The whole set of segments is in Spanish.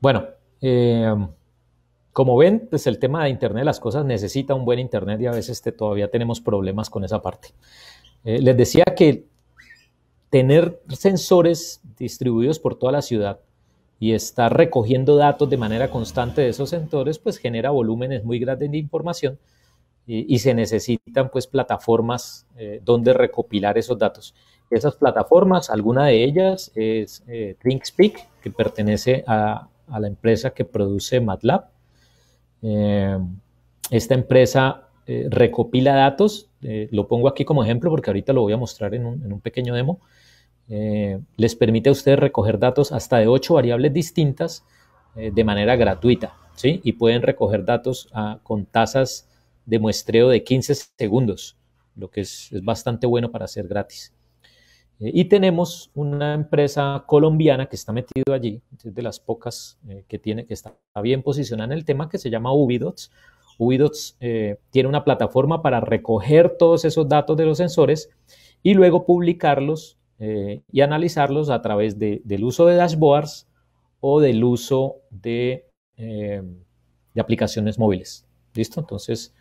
Bueno, eh, como ven, pues el tema de Internet de las cosas necesita un buen Internet y a veces todavía tenemos problemas con esa parte. Eh, les decía que tener sensores distribuidos por toda la ciudad y estar recogiendo datos de manera constante de esos sensores, pues genera volúmenes muy grandes de información y, se necesitan pues plataformas eh, donde recopilar esos datos. Esas plataformas, alguna de ellas es ThinkSpeak, que pertenece a a la empresa que produce MATLAB. Eh, esta empresa eh, recopila datos, eh, lo pongo aquí como ejemplo porque ahorita lo voy a mostrar en un, pequeño demo. les permite a ustedes recoger datos hasta de ocho variables distintas de manera gratuita, ¿sí? Y pueden recoger datos ah, con tasas de muestreo de 15 segundos, lo que es, es bastante bueno para hacer gratis. Eh, y tenemos una empresa colombiana que está metido allí, es de las pocas eh, que tiene, que está bien posicionada en el tema, que se llama Ubidots. Ubidots eh, tiene una plataforma para recoger todos esos datos de los sensores y luego publicarlos y analizarlos a través del uso de dashboards o del uso de, aplicaciones móviles. ¿Listo? Entonces,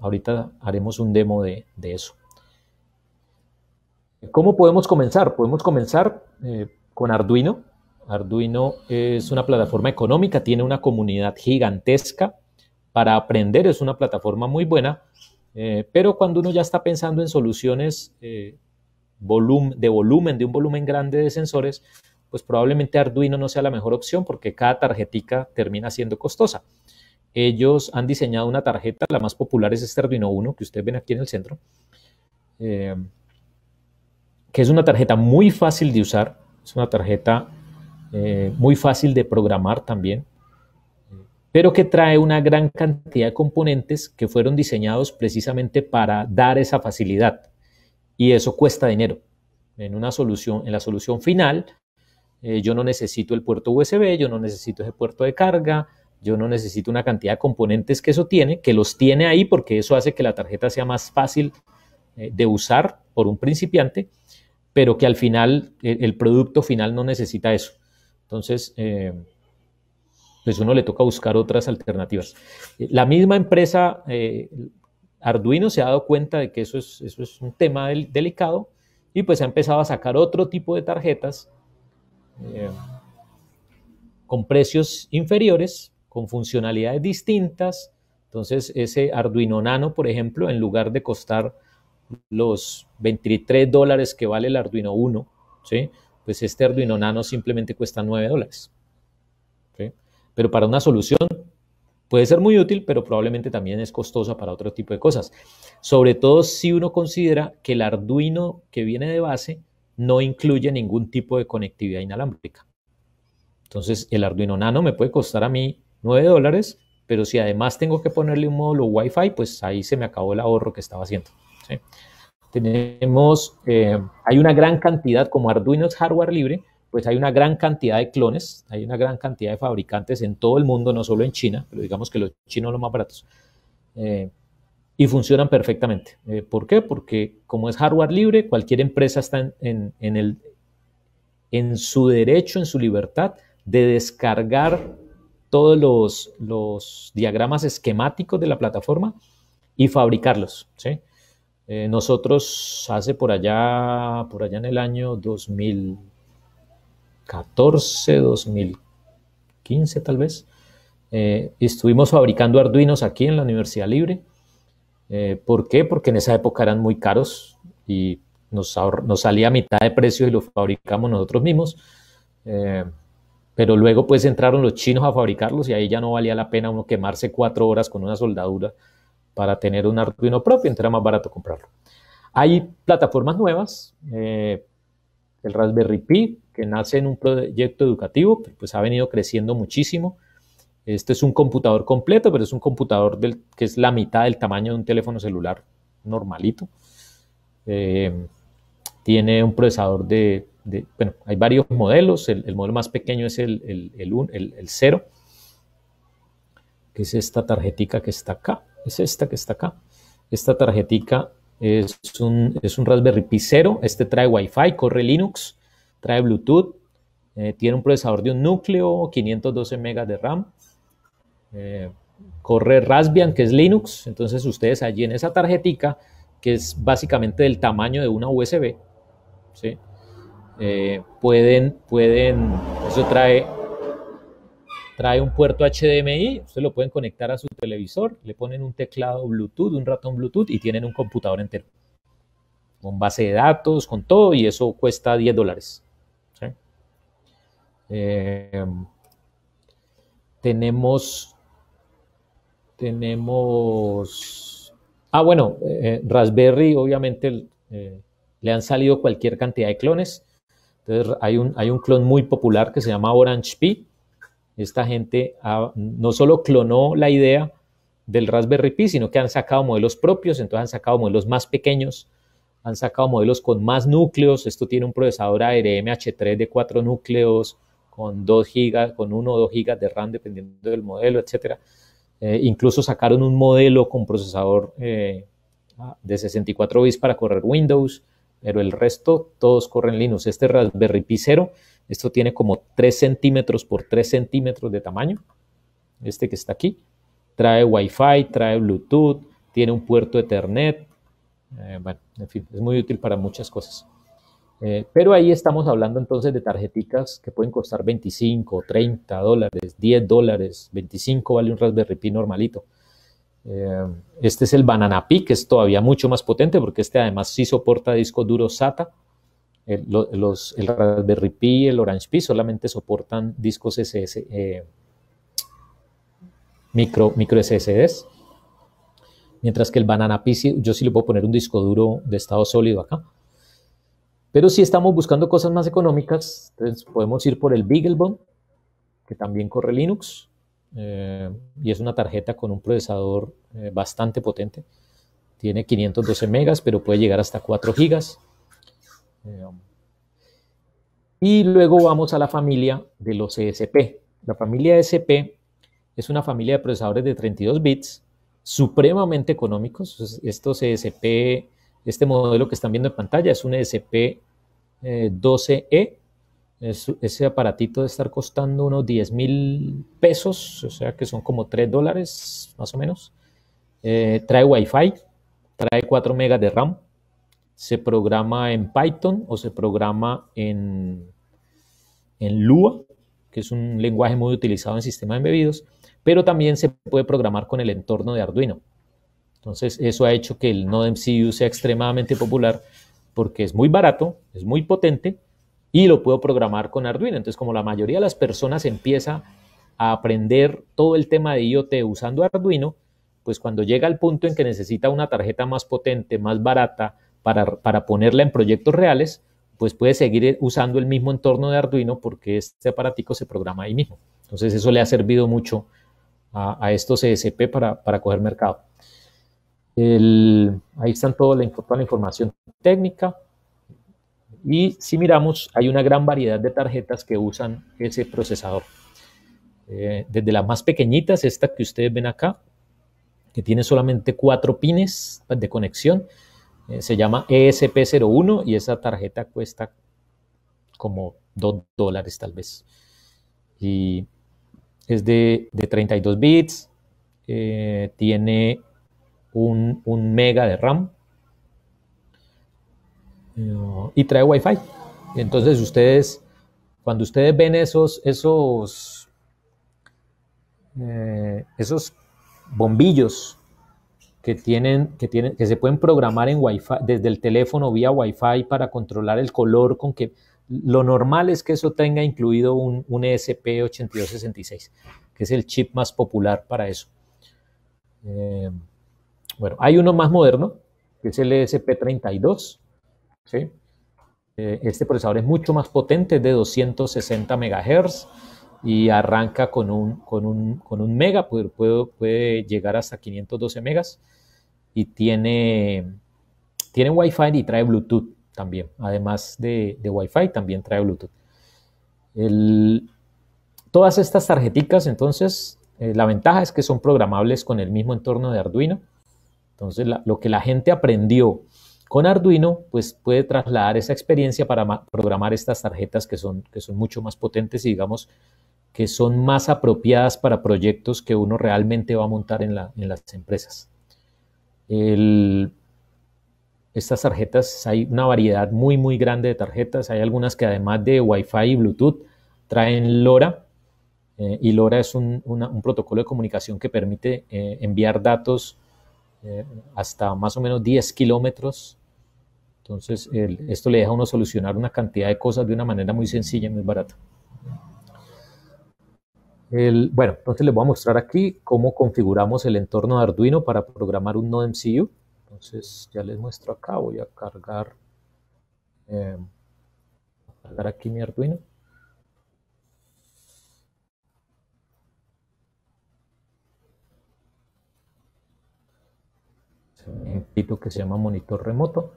ahorita haremos un demo de eso. ¿Cómo podemos comenzar? Podemos comenzar eh, con Arduino. Arduino es una plataforma económica, tiene una comunidad gigantesca. Para aprender es una plataforma muy buena, eh, pero cuando uno ya está pensando en soluciones eh, de volumen, de un volumen grande de sensores, pues probablemente Arduino no sea la mejor opción porque cada tarjetica termina siendo costosa. Ellos han diseñado una tarjeta, la más popular es este Arduino 1 que usted ven aquí en el centro. Eh, que es una tarjeta muy fácil de usar, es una tarjeta eh, muy fácil de programar también, pero que trae una gran cantidad de componentes que fueron diseñados precisamente para dar esa facilidad. Y eso cuesta dinero. En, una solución, en la solución final, eh, yo no necesito el puerto USB, yo no necesito ese puerto de carga, yo no necesito una cantidad de componentes que eso tiene, que los tiene ahí porque eso hace que la tarjeta sea más fácil eh, de usar por un principiante pero que al final el, producto final no necesita eso. Entonces, eh, pues uno le toca buscar otras alternativas. Eh, la misma empresa, eh, Arduino, se ha dado cuenta de que eso es, eso es un tema delicado y pues ha empezado a sacar otro tipo de tarjetas con precios inferiores, con funcionalidades distintas. Entonces, ese Arduino Nano, por ejemplo, en lugar de costar los 23 dólares que vale el Arduino 1, ¿sí? pues este Arduino Nano simplemente cuesta 9 dólares. Pero para una solución puede ser muy útil, pero probablemente también es costosa para otro tipo de cosas. Sobre todo si uno considera que el Arduino que viene de base no incluye ningún tipo de conectividad inalámbrica. Entonces el Arduino Nano me puede costar a mí 9 dólares, pero si además tengo que ponerle un módulo Wi-Fi, pues ahí se me acabó el ahorro que estaba haciendo. Tenemos, eh, hay una gran cantidad, como Arduino es hardware libre, pues hay una gran cantidad de clones, hay una gran cantidad de fabricantes en todo el mundo, no solo en China, pero digamos que los chinos son los más baratos. Eh, y funcionan perfectamente. Eh, ¿Por qué? Porque como es hardware libre, cualquier empresa está en, en, su derecho, en su libertad de descargar todos los, los diagramas esquemáticos de la plataforma y fabricarlos. Eh, nosotros hace por allá, por allá en el año 2014, 2015 tal vez, eh, estuvimos fabricando arduinos aquí en la Universidad Libre. Eh, ¿Por qué? Porque en esa época eran muy caros y nos, salía a mitad de precio y los fabricamos nosotros mismos. pero luego pues entraron los chinos a fabricarlos y ahí ya no valía la pena uno quemarse cuatro horas con una soldadura para tener un Arduino propio, entonces más barato comprarlo. Hay plataformas nuevas, eh, el Raspberry Pi, que nace en un proyecto educativo, pues ha venido creciendo muchísimo. Este es un computador completo, pero es un computador que es la mitad del tamaño de un teléfono celular normalito. Eh, tiene un procesador de, bueno, hay varios modelos, el, modelo más pequeño es el, el, el, 0, que es esta tarjetica que está acá es esta que está acá. Esta tarjetica es un, es un Raspberry Pi 0. Este trae Wi-Fi, corre Linux, trae Bluetooth, eh, tiene un procesador de un núcleo, 512 megas de RAM. Eh, corre Raspbian, que es Linux. Entonces ustedes allí en esa tarjetica, que es básicamente del tamaño de una USB, eh, pueden, pueden, eso trae Trae un puerto HDMI, ustedes lo pueden conectar a su televisor, le ponen un teclado Bluetooth, un ratón Bluetooth y tienen un computador entero. Con base de datos, con todo, y eso cuesta 10 dólares. Eh, tenemos. Tenemos. Ah, bueno, eh, Raspberry, obviamente, eh, le han salido cualquier cantidad de clones. Entonces, hay un, hay un clon muy popular que se llama Orange Pi. Esta gente no solo clonó la idea del Raspberry Pi, sino que han sacado modelos propios, entonces han sacado modelos más pequeños, han sacado modelos con más núcleos, esto tiene un procesador ARM H3 de 4 núcleos, con 2 gigas, con 1 o 2 gigas de RAM dependiendo del modelo, etc. Eh, incluso sacaron un modelo con procesador eh, de 64 bits para correr Windows, pero el resto todos corren Linux. Este Raspberry Pi 0 esto tiene como 3 centímetros por 3 centímetros de tamaño. Este que está aquí. Trae Wi-Fi, trae Bluetooth, tiene un puerto Ethernet. Eh, bueno, en fin, es muy útil para muchas cosas. Eh, pero ahí estamos hablando entonces de tarjeticas que pueden costar 25, 30 dólares, 10 dólares, 25 vale un Raspberry Pi normalito. Eh, este es el Banana Pi, que es todavía mucho más potente porque este además sí soporta disco duro SATA el, los, el Raspberry Pi, el Orange Pi solamente soportan discos SS, eh, micro, micro SSDs. Mientras que el Banana Pi, yo sí le puedo poner un disco duro de estado sólido acá. Pero si estamos buscando cosas más económicas, podemos ir por el BeagleBone, que también corre Linux, eh, y es una tarjeta con un procesador eh, bastante potente. Tiene 512 megas, pero puede llegar hasta 4 gigas y luego vamos a la familia de los ESP. La familia e SP es una familia de procesadores de 32 bits, supremamente económicos. Estos e este modelo que están viendo en pantalla es un e eh, ESP 12E. ese aparatito debe estar costando unos 10 mil pesos, o sea que son como 3 dólares más o menos. Eh, trae Wi-Fi, trae 4 megas de RAM, se programa en Python o se programa en, en Lua, que es un lenguaje muy utilizado en sistemas embebidos, pero también se puede programar con el entorno de Arduino. Entonces, eso ha hecho que el NodeMCU sea extremadamente popular porque es muy barato, es muy potente y lo puedo programar con Arduino. Entonces, como la mayoría de las personas empieza a aprender todo el tema de IoT usando Arduino, pues cuando llega al punto en que necesita una tarjeta más potente, más barata, para, ponerla en proyectos reales, pues puede seguir eh, usando el mismo entorno de Arduino porque este aparatico se programa ahí mismo. Entonces eso le ha servido mucho a, estos ESP para, coger mercado. ahí están toda la, información técnica. Y si miramos, hay una gran variedad de tarjetas que usan ese procesador. Eh, desde las más pequeñitas, esta que ustedes ven acá, que tiene solamente cuatro pines de conexión, eh, se llama ESP01 y esa tarjeta cuesta como 2 dólares tal vez. Y es de, 32 bits, eh, tiene un, mega de RAM eh, y trae Wi-Fi. Entonces ustedes, cuando ustedes ven esos, esos, esos bombillos que, tienen, que, tienen, que se pueden programar en Wi-Fi, desde el teléfono vía Wi-Fi para controlar el color con que... Lo normal es que eso tenga incluido un, un e ESP8266, que es el chip más popular para eso. Eh, bueno, hay uno más moderno, que es el ESP32. ¿sí? Eh, este procesador es mucho más potente, es de 260 MHz y arranca con un, con un, con un mega, puede, puede, llegar hasta 512 megas y tiene, tiene Wi-Fi y trae Bluetooth también, además de, de Wi-Fi también trae Bluetooth. todas estas tarjeticas entonces, eh, la ventaja es que son programables con el mismo entorno de Arduino, entonces lo que la gente aprendió con Arduino, pues puede trasladar esa experiencia para programar estas tarjetas que son, que son mucho más potentes y digamos que son más apropiadas para proyectos que uno realmente va a montar en, las empresas. estas tarjetas, hay una variedad muy, muy grande de tarjetas. Hay algunas que además de Wi-Fi y Bluetooth traen LoRa. Eh, y LoRa es un, protocolo de comunicación que permite eh, enviar datos eh, hasta más o menos 10 kilómetros. Entonces, esto le deja a uno solucionar una cantidad de cosas de una manera muy sencilla y muy barata bueno, entonces les voy a mostrar aquí cómo configuramos el entorno de Arduino para programar un NodeMCU. MCU. Entonces ya les muestro acá, voy a cargar, eh, cargar aquí mi Arduino. Un que se llama monitor remoto.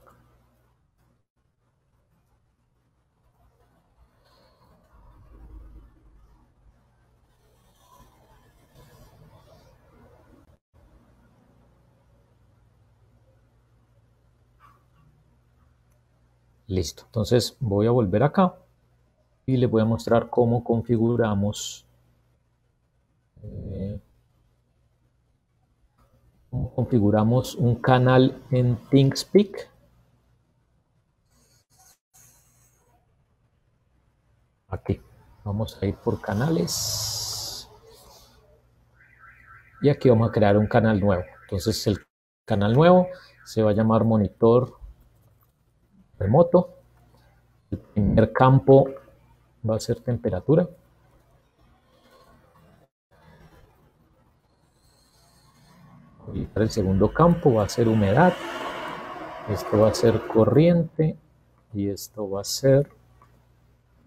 Listo. Entonces voy a volver acá y les voy a mostrar cómo configuramos eh, configuramos un canal en ThinkSpeak. Aquí. Vamos a ir por canales. Y aquí vamos a crear un canal nuevo. Entonces el canal nuevo se va a llamar monitor remoto. El primer campo va a ser temperatura. El segundo campo va a ser humedad. Esto va a ser corriente y esto va a ser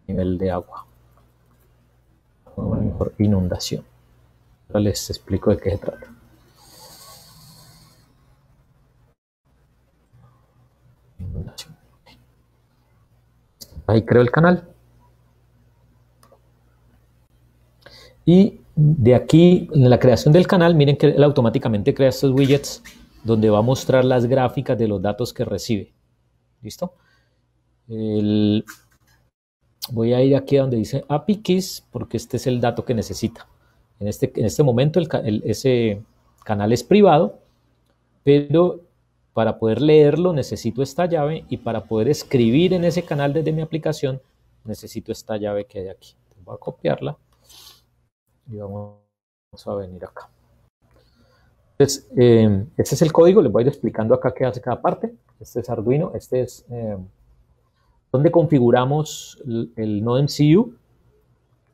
nivel de agua. O mejor, inundación. Ahora les explico de qué se trata. Ahí creo el canal. Y de aquí, en la creación del canal, miren que él automáticamente crea estos widgets donde va a mostrar las gráficas de los datos que recibe. ¿Listo? voy a ir aquí a donde dice API porque este es el dato que necesita. En este, en este momento ese canal es privado, pero para poder leerlo necesito esta llave y para poder escribir en ese canal desde mi aplicación necesito esta llave que hay aquí. voy a copiarla y vamos a venir acá. Entonces, em, este es el código, les voy a ir explicando acá qué hace cada parte. Este es Arduino, este es em, donde configuramos el, NodeMCU.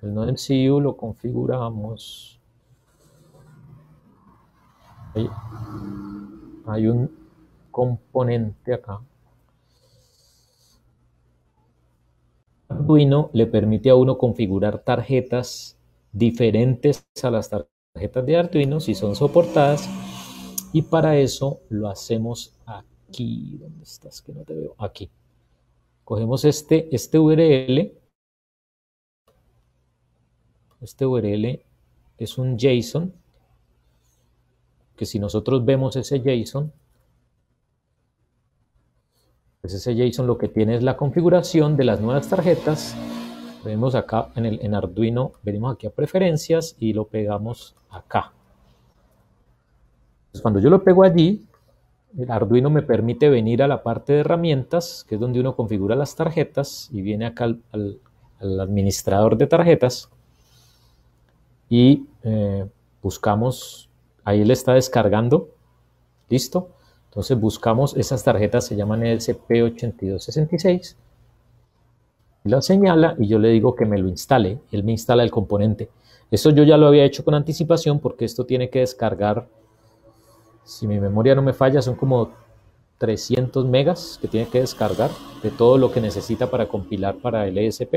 El NodeMCU lo configuramos. hay un componente acá. Arduino le permite a uno configurar tarjetas diferentes a las tarjetas de Arduino si son soportadas y para eso lo hacemos aquí. ¿Dónde estás? Que no te veo. Aquí. Cogemos este, este URL. Este URL es un JSON que si nosotros vemos ese JSON pues ese JSON lo que tiene es la configuración de las nuevas tarjetas. Vemos acá en, el, en Arduino, venimos aquí a preferencias y lo pegamos acá. Pues cuando yo lo pego allí, el Arduino me permite venir a la parte de herramientas, que es donde uno configura las tarjetas, y viene acá al, administrador de tarjetas. Y eh, buscamos, ahí le está descargando, listo. Entonces buscamos esas tarjetas, se llaman esp 8266 la señala y yo le digo que me lo instale. Él me instala el componente. Eso yo ya lo había hecho con anticipación porque esto tiene que descargar, si mi memoria no me falla, son como 300 megas que tiene que descargar de todo lo que necesita para compilar para el ESP.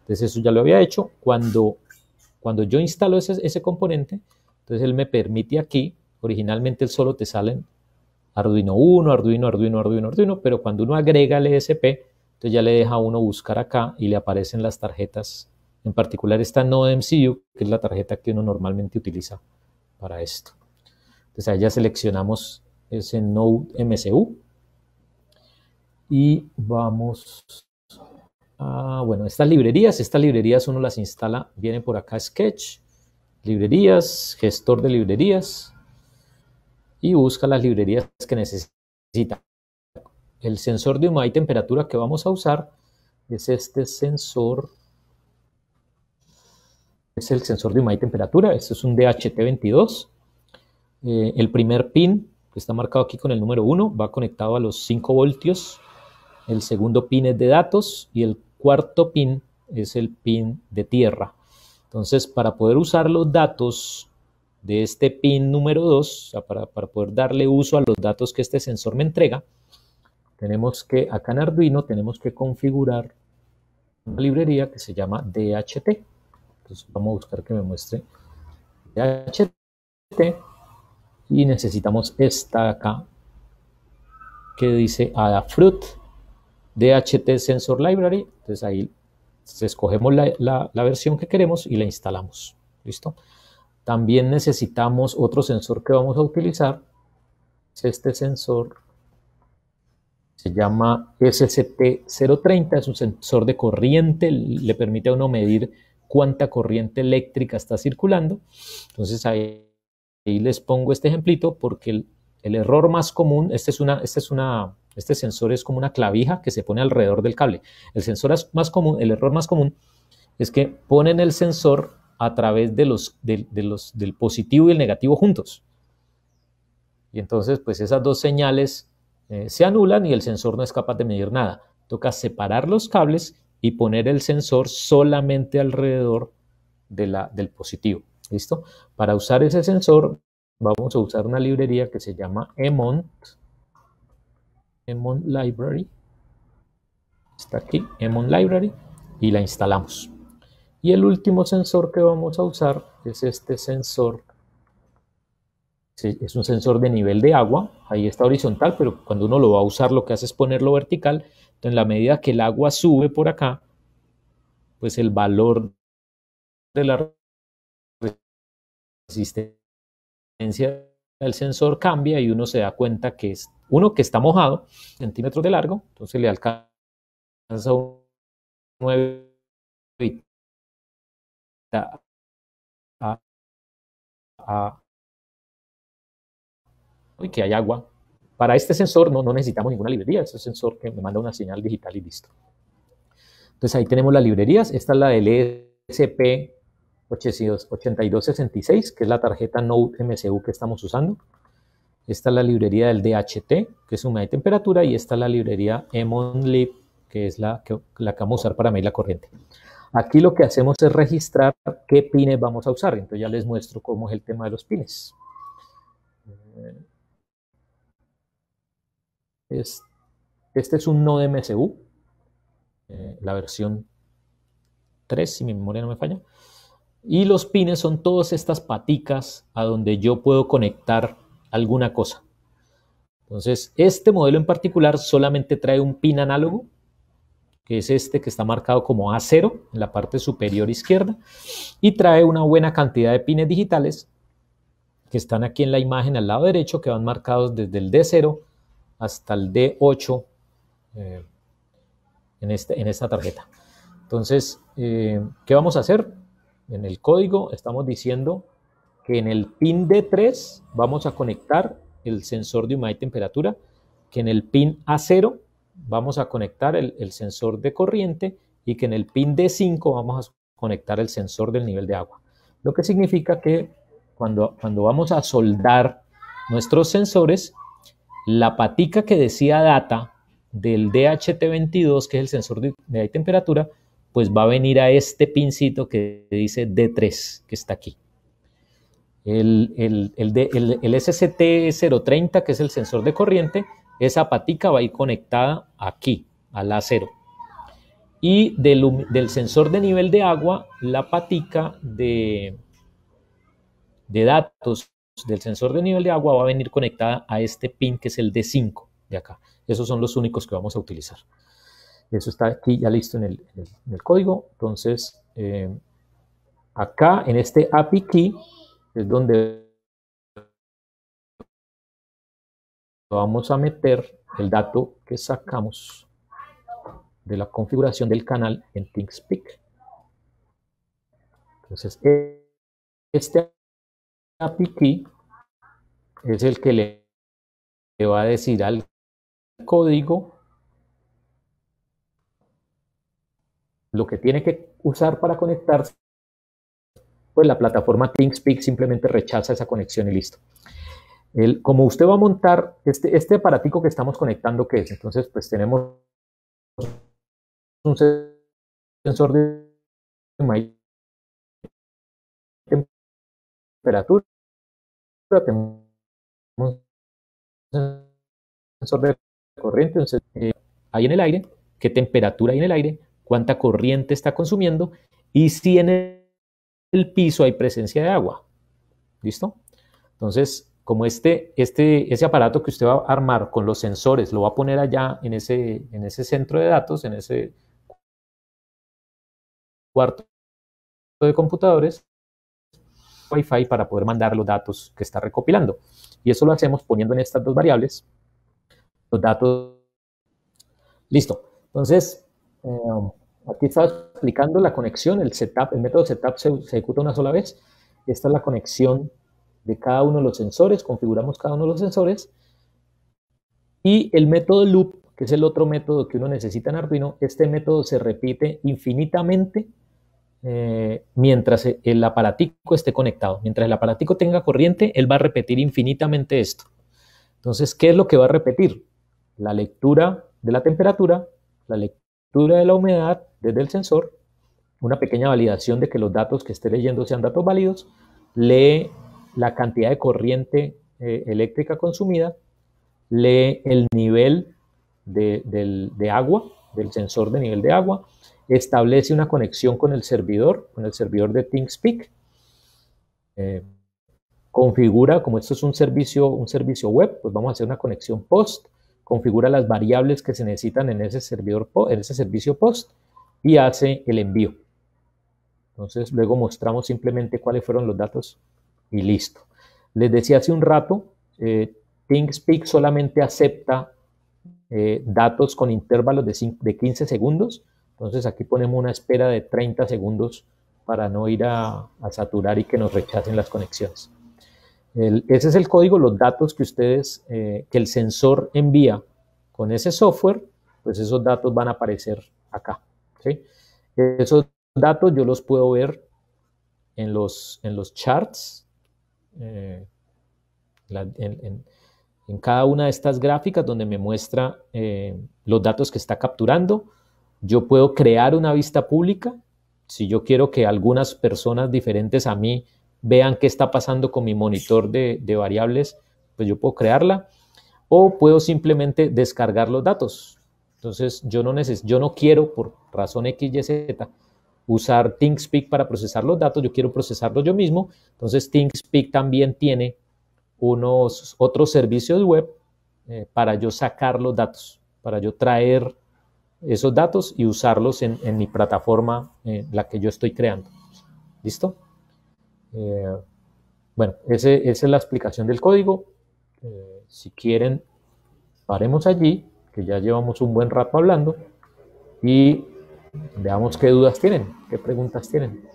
Entonces eso ya lo había hecho. Cuando, cuando yo instalo ese, ese componente, entonces él me permite aquí, originalmente él solo te salen Arduino 1, Arduino, Arduino, Arduino, Arduino, pero cuando uno agrega el ESP, entonces ya le deja a uno buscar acá y le aparecen las tarjetas, en particular esta NodeMCU, que es la tarjeta que uno normalmente utiliza para esto. Entonces ahí ya seleccionamos ese Node MCU y vamos a, bueno, estas librerías, estas librerías uno las instala, viene por acá Sketch, librerías, gestor de librerías, y busca las librerías que necesita. El sensor de humedad y temperatura que vamos a usar es este sensor. Es el sensor de humedad y temperatura. Este es un DHT22. Eh, el primer pin que está marcado aquí con el número 1 va conectado a los 5 voltios. El segundo pin es de datos y el cuarto pin es el pin de tierra. Entonces, para poder usar los datos de este pin número 2, para, para poder darle uso a los datos que este sensor me entrega, tenemos que, acá en Arduino, tenemos que configurar una librería que se llama DHT. Entonces vamos a buscar que me muestre DHT y necesitamos esta acá que dice Adafruit DHT Sensor Library. Entonces ahí pues, escogemos la, la versión que queremos y la instalamos. ¿Listo? También necesitamos otro sensor que vamos a utilizar. Este sensor se llama SCP-030, es un sensor de corriente, le permite a uno medir cuánta corriente eléctrica está circulando. Entonces ahí, les pongo este ejemplito porque el, error más común, este, es una, este, es una, este sensor es como una clavija que se pone alrededor del cable. El, sensor más común, el error más común es que ponen el sensor a través de los, de, los, del positivo y el negativo juntos. Y entonces, pues esas dos señales eh, se anulan y el sensor no es capaz de medir nada. Toca separar los cables y poner el sensor solamente alrededor de la, del positivo. ¿Listo? Para usar ese sensor vamos a usar una librería que se llama Emont, Emont Library. Está aquí, Emont Library, y la instalamos. Y el último sensor que vamos a usar es este sensor. Es un sensor de nivel de agua. Ahí está horizontal, pero cuando uno lo va a usar lo que hace es ponerlo vertical. Entonces, en la medida que el agua sube por acá, pues el valor de la resistencia del sensor cambia y uno se da cuenta que es uno que está mojado, centímetros de largo, entonces le alcanza un 9 que hay agua. Para este sensor no, no necesitamos ninguna librería, es un sensor que me manda una señal digital y listo. Entonces ahí tenemos las librerías, esta es la LSP e 8266, que es la tarjeta Node que estamos usando. Esta es la librería del DHT, que es una de temperatura, y esta es la librería EmonLib, que es la que, la que vamos a usar para medir la corriente. Aquí lo que hacemos es registrar qué pines vamos a usar. Entonces ya les muestro cómo es el tema de los pines. Este es un Node MSU, eh, la versión 3, si mi memoria no me falla. Y los pines son todas estas paticas a donde yo puedo conectar alguna cosa. Entonces, este modelo en particular solamente trae un pin análogo que es este que está marcado como A0 en la parte superior izquierda, y trae una buena cantidad de pines digitales que están aquí en la imagen al lado derecho, que van marcados desde el D0 hasta el D8 eh, en, este, en esta tarjeta. Entonces, eh, ¿qué vamos a hacer? En el código estamos diciendo que en el pin D3 vamos a conectar el sensor de humedad y temperatura, que en el pin A0 vamos a conectar el, sensor de corriente y que en el pin D5 vamos a conectar el sensor del nivel de agua. Lo que significa que cuando, cuando vamos a soldar nuestros sensores, la patica que decía data del DHT22, que es el sensor de humedad temperatura, pues va a venir a este pincito que dice D3, que está aquí. El, el, el, el, el SCT030, que es el sensor de corriente, esa patica va a ir conectada aquí, al acero. Y del, sensor de nivel de agua, la patica de, de datos del sensor de nivel de agua va a venir conectada a este pin que es el D5 de acá. Esos son los únicos que vamos a utilizar. Eso está aquí ya listo en el, código. Entonces, eh, acá en este API key es donde vamos a meter el dato que sacamos de la configuración del canal en ThinkSpeak. Entonces, e-, este API es el que le, va a decir al código lo que tiene que usar para conectarse, pues la plataforma ThinkSpeak simplemente rechaza esa conexión y listo como usted va a montar este, este aparatico que estamos conectando, ¿qué es? Entonces, pues tenemos un sensor de temperatura, tenemos sensor de corriente, hay en el aire, qué temperatura hay en el aire, cuánta corriente está consumiendo y si en el piso hay presencia de agua. ¿Listo? Entonces, como este, este, ese aparato que usted va a armar con los sensores, lo va a poner allá en ese, en ese centro de datos, en ese cuarto de computadores, Wi-Fi para poder mandar los datos que está recopilando. Y eso lo hacemos poniendo en estas dos variables los datos. Listo. Entonces, eh, aquí está explicando la conexión, el setup, el método setup se, se ejecuta una sola vez. Esta es la conexión de cada uno de los sensores, configuramos cada uno de los sensores y el método loop, que es el otro método que uno necesita en Arduino, este método se repite infinitamente eh, mientras el aparatico esté conectado. Mientras el aparatico tenga corriente, él va a repetir infinitamente esto. Entonces, ¿qué es lo que va a repetir? La lectura de la temperatura, la lectura de la humedad desde el sensor, una pequeña validación de que los datos que esté leyendo sean datos válidos, lee la cantidad de corriente eh, eléctrica consumida, lee el nivel de, agua, del sensor de nivel de agua, establece una conexión con el servidor, con el servidor de ThinkSpeak, eh, configura, como esto es un servicio, un servicio web, pues vamos a hacer una conexión post, configura las variables que se necesitan en ese, servidor, en ese servicio post y hace el envío. Entonces luego mostramos simplemente cuáles fueron los datos y listo. Les decía hace un rato, eh, ThinkSpeak solamente acepta eh, datos con intervalos de, 15 segundos, entonces aquí ponemos una espera de 30 segundos para no ir a, saturar y que nos rechacen las conexiones. ese es el código, los datos que ustedes, eh, que el sensor envía con ese software, pues esos datos van a aparecer acá. Esos datos yo los puedo ver en los, en los charts, eh, en, cada una de estas gráficas donde me muestra eh, los datos que está capturando. Yo puedo crear una vista pública si yo quiero que algunas personas diferentes a mí vean qué está pasando con mi monitor de, variables, pues yo puedo crearla o puedo simplemente descargar los datos. Entonces, yo no, yo no quiero, por razón X, Y, Z, usar ThinkSpeak para procesar los datos, yo quiero procesarlos yo mismo. Entonces ThinkSpeak también tiene unos otros servicios web eh, para yo sacar los datos, para yo traer esos datos y usarlos en, mi plataforma en la que yo estoy creando. ¿Listo? Eh, bueno, esa es la explicación del código. Eh, si quieren, paremos allí, que ya llevamos un buen rato hablando, y Veamos qué dudas tienen, qué preguntas tienen.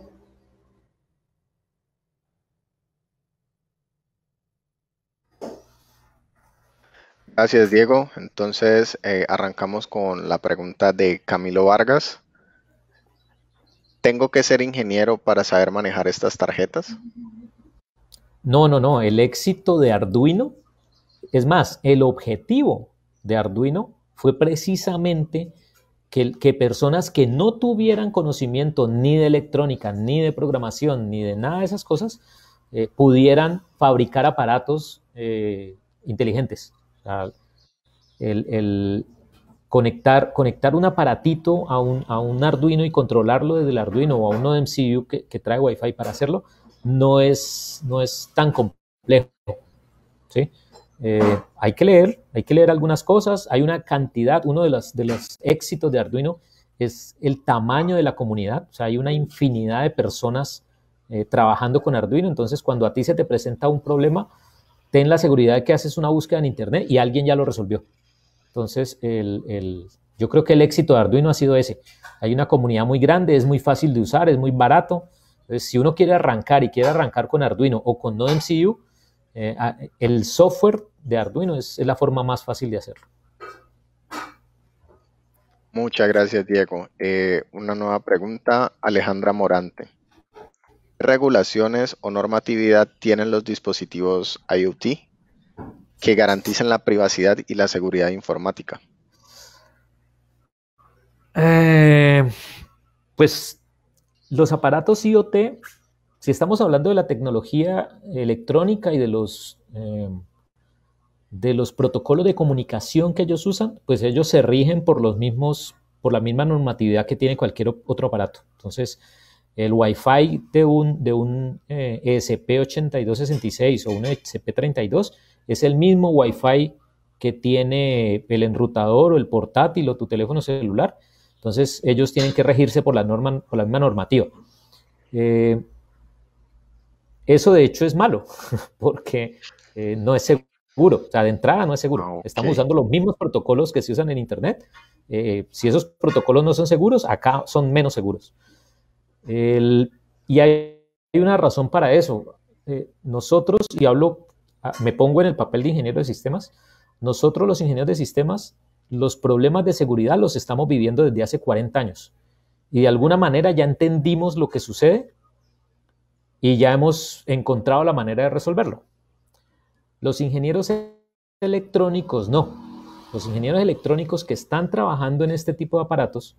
Gracias, Diego. Entonces, eh, arrancamos con la pregunta de Camilo Vargas. ¿Tengo que ser ingeniero para saber manejar estas tarjetas? No, no, no. El éxito de Arduino, es más, el objetivo de Arduino fue precisamente que, personas que no tuvieran conocimiento ni de electrónica, ni de programación, ni de nada de esas cosas, eh, pudieran fabricar aparatos eh, inteligentes. el, conectar, conectar, un aparatito a un, Arduino y controlarlo desde el Arduino o a uno de MCU que, trae Wi-Fi para hacerlo, no es, no es tan complejo. ¿sí? Eh, hay que leer, hay que leer algunas cosas. Hay una cantidad, uno de los, de los éxitos de Arduino es el tamaño de la comunidad. O sea, hay una infinidad de personas eh, trabajando con Arduino. Entonces, cuando a ti se te presenta un problema, ten la seguridad de que haces una búsqueda en Internet y alguien ya lo resolvió. Entonces, el, yo creo que el éxito de Arduino ha sido ese. Hay una comunidad muy grande, es muy fácil de usar, es muy barato. Entonces, si uno quiere arrancar y quiere arrancar con Arduino o con NodeMCU, eh, ah, el software de Arduino es, la forma más fácil de hacerlo. Muchas gracias, Diego. Eh, una nueva pregunta, Alejandra Morante. ¿Qué regulaciones o normatividad tienen los dispositivos IoT que garanticen la privacidad y la seguridad informática? Eh, pues los aparatos IoT si estamos hablando de la tecnología electrónica y de los, eh, de los protocolos de comunicación que ellos usan, pues ellos se rigen por los mismos, por la misma normatividad que tiene cualquier otro aparato. Entonces, el Wi-Fi de un, de un eh, e ESP8266 o un ESP32 es el mismo Wi-Fi que tiene el enrutador o el portátil o tu teléfono celular. Entonces, ellos tienen que regirse por la, norma, por la misma normativa. Eh, eso de hecho es malo, porque eh, no es seguro, o sea, de entrada no es seguro. Ah, estamos usando los mismos protocolos que se usan en Internet. Eh, si esos protocolos no son seguros, acá son menos seguros. y hay, una razón para eso. Eh, nosotros, y hablo, ah, me pongo en el papel de ingeniero de sistemas, nosotros los ingenieros de sistemas, los problemas de seguridad los estamos viviendo desde hace 40 años. Y de alguna manera ya entendimos lo que sucede y ya hemos encontrado la manera de resolverlo. Los ingenieros electrónicos no. Los ingenieros electrónicos que están trabajando en este tipo de aparatos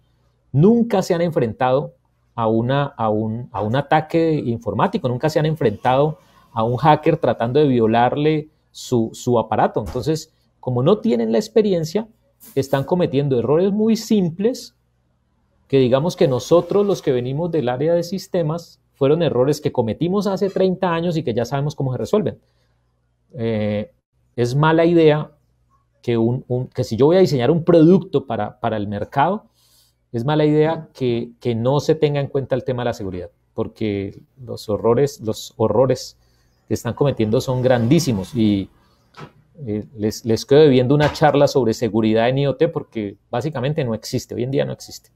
nunca se han enfrentado a, una, a, un, a un ataque informático, nunca se han enfrentado a un hacker tratando de violarle su, su aparato. Entonces, como no tienen la experiencia, están cometiendo errores muy simples que digamos que nosotros los que venimos del área de sistemas fueron errores que cometimos hace 30 años y que ya sabemos cómo se resuelven. Eh, es mala idea que, si yo voy a diseñar un producto para, el mercado, es mala idea que, no se tenga en cuenta el tema de la seguridad, porque los horrores, los horrores que están cometiendo son grandísimos y eh, les, les quedo debiendo una charla sobre seguridad en IoT porque básicamente no existe, hoy en día no existe.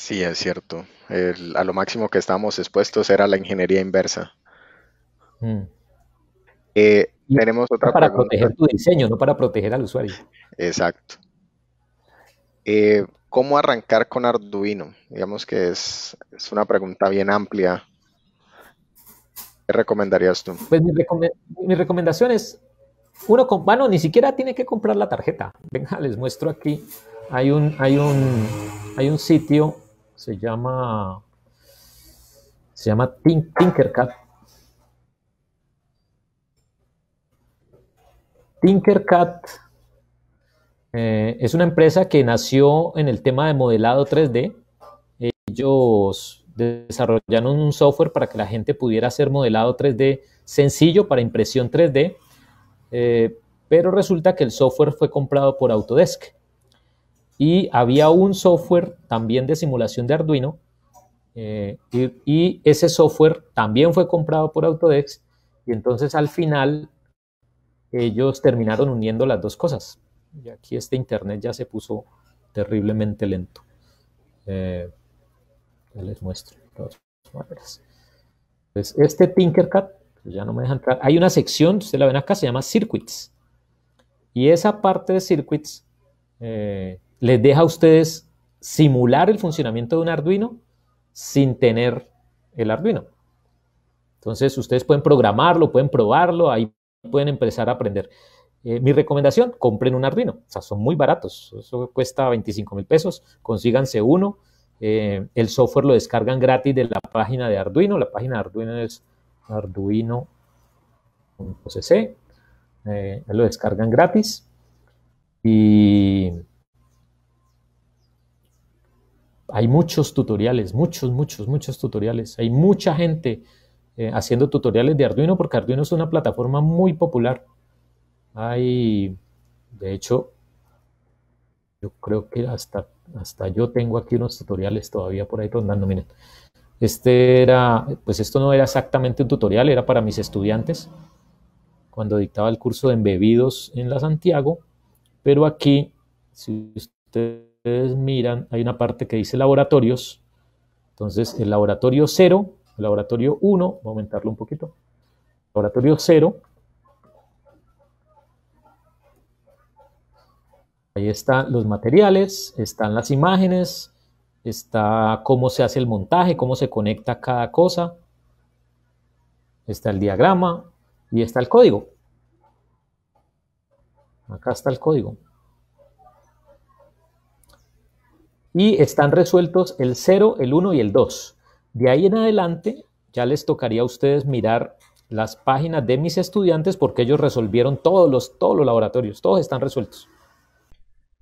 Sí, es cierto. a lo máximo que estábamos expuestos era la ingeniería inversa. Mm. Eh, tenemos otra para proteger tu diseño, no para proteger al usuario. Exacto. Eh, ¿Cómo arrancar con Arduino? Digamos que es, una pregunta bien amplia. ¿Qué recomendarías tú? Pues mi, recomendación es, uno con mano ni siquiera tiene que comprar la tarjeta. Venga, les muestro aquí. Hay un, hay un, hay un sitio se llama se llama Tinkercad. Tinkercad eh, es una empresa que nació en el tema de modelado 3D. Ellos desarrollaron un software para que la gente pudiera hacer modelado 3D sencillo para impresión 3D, eh, pero resulta que el software fue comprado por Autodesk y había un software también de simulación de Arduino eh, y, ese software también fue comprado por Autodex y entonces al final ellos terminaron uniendo las dos cosas. Y aquí este internet ya se puso terriblemente lento. Eh, ya les muestro. Entonces, pues este Tinkercad, pues ya no me deja entrar. Hay una sección, usted la ven acá, se llama Circuits. Y esa parte de Circuits eh, les deja a ustedes simular el funcionamiento de un Arduino sin tener el Arduino. Entonces ustedes pueden programarlo, pueden probarlo, ahí pueden empezar a aprender. Eh, mi recomendación, compren un Arduino. O sea, son muy baratos. Eso cuesta 25 mil pesos. Consíganse uno. Eh, el software lo descargan gratis de la página de Arduino. La página de Arduino es arduino.cc. Eh, lo descargan gratis. Y hay muchos tutoriales, muchos, muchos, muchos tutoriales. Hay mucha gente eh, haciendo tutoriales de Arduino porque Arduino es una plataforma muy popular. Hay, de hecho, yo creo que hasta, hasta yo tengo aquí unos tutoriales todavía por ahí rondando. Miren, este era, pues esto no era exactamente un tutorial, era para mis estudiantes cuando dictaba el curso de embebidos en la Santiago, pero aquí, si usted ustedes miran, hay una parte que dice laboratorios. Entonces, el laboratorio 0, el laboratorio 1, voy a aumentarlo un poquito. Laboratorio 0. Ahí están los materiales, están las imágenes, está cómo se hace el montaje, cómo se conecta cada cosa, está el diagrama y está el código. Acá está el código. y están resueltos el 0, el 1 y el 2. De ahí en adelante ya les tocaría a ustedes mirar las páginas de mis estudiantes porque ellos resolvieron todos los, todos los laboratorios, todos están resueltos.